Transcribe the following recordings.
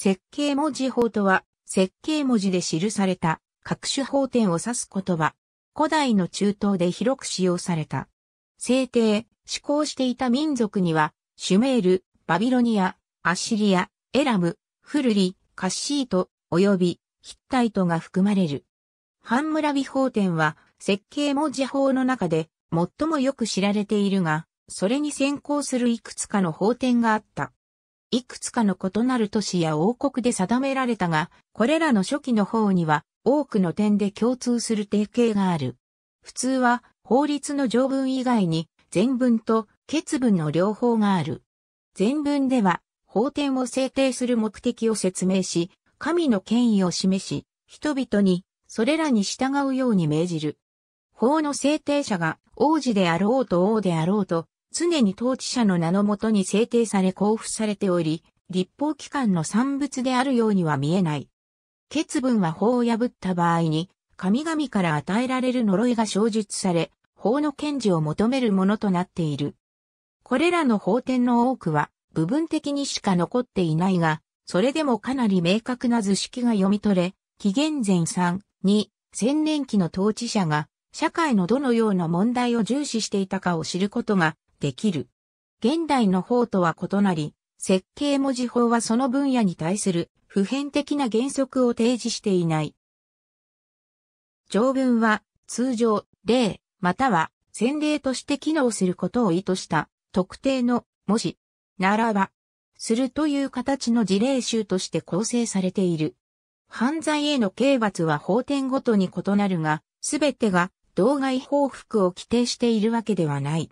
設計文字法とは、設計文字で記された各種法典を指す言葉。古代の中東で広く使用された。制定、施行していた民族には、シュメール、バビロニア、アッシリア、エラム、フルリ、カッシート、及びヒッタイトが含まれる。ハンムラビ法典は、設計文字法の中で最もよく知られているが、それに先行するいくつかの法典があった。いくつかの異なる都市や王国で定められたが、これらの初期の方には多くの点で共通する定型がある。普通は法律の条文以外に前文と結文の両方がある。前文では法典を制定する目的を説明し、神の権威を示し、人々にそれらに従うように命じる。法の制定者が王子であろうと王であろうと、常に統治者の名のもとに制定され交付されており、立法機関の産物であるようには見えない。欠分は法を破った場合に、神々から与えられる呪いが生述され、法の堅持を求めるものとなっている。これらの法典の多くは、部分的にしか残っていないが、それでもかなり明確な図式が読み取れ、紀元前3、2、千年期の統治者が、社会のどのような問題を重視していたかを知ることができる。現代の法とは異なり、設計文字法はその分野に対する普遍的な原則を提示していない。条文は通常、例、または先例として機能することを意図した特定のもし、ならば、するという形の事例集として構成されている。犯罪への刑罰は法典ごとに異なるが、すべてが当外報復を規定しているわけではない。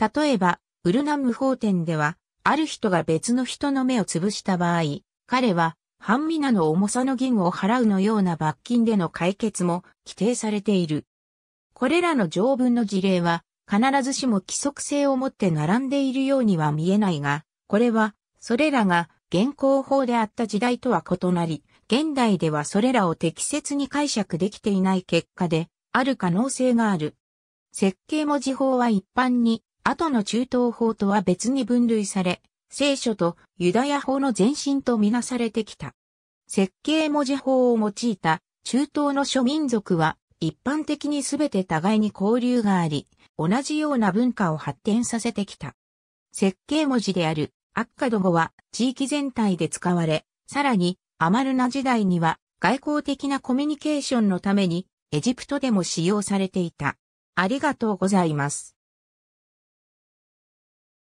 例えば、ウルナム法典では、ある人が別の人の目を潰した場合、彼は、半身なの重さの銀を払うのような罰金での解決も規定されている。これらの条文の事例は、必ずしも規則性を持って並んでいるようには見えないが、これは、それらが現行法であった時代とは異なり、現代ではそれらを適切に解釈できていない結果で、ある可能性がある。設計文字法は一般に後の中東法とは別に分類され、聖書とユダヤ法の前身とみなされてきた。設計文字法を用いた中東の諸民族は一般的にすべて互いに交流があり、同じような文化を発展させてきた。設計文字であるアッカド語は地域全体で使われ、さらにアマルナ時代には外交的なコミュニケーションのためにエジプトでも使用されていた。ありがとうございます。